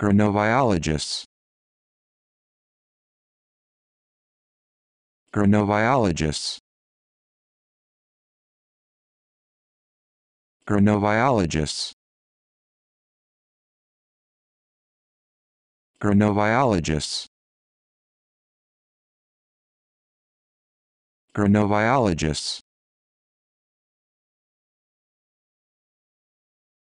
Chronobiologists Chronobiologists Chronobiologists Chronobiologists Chronobiologists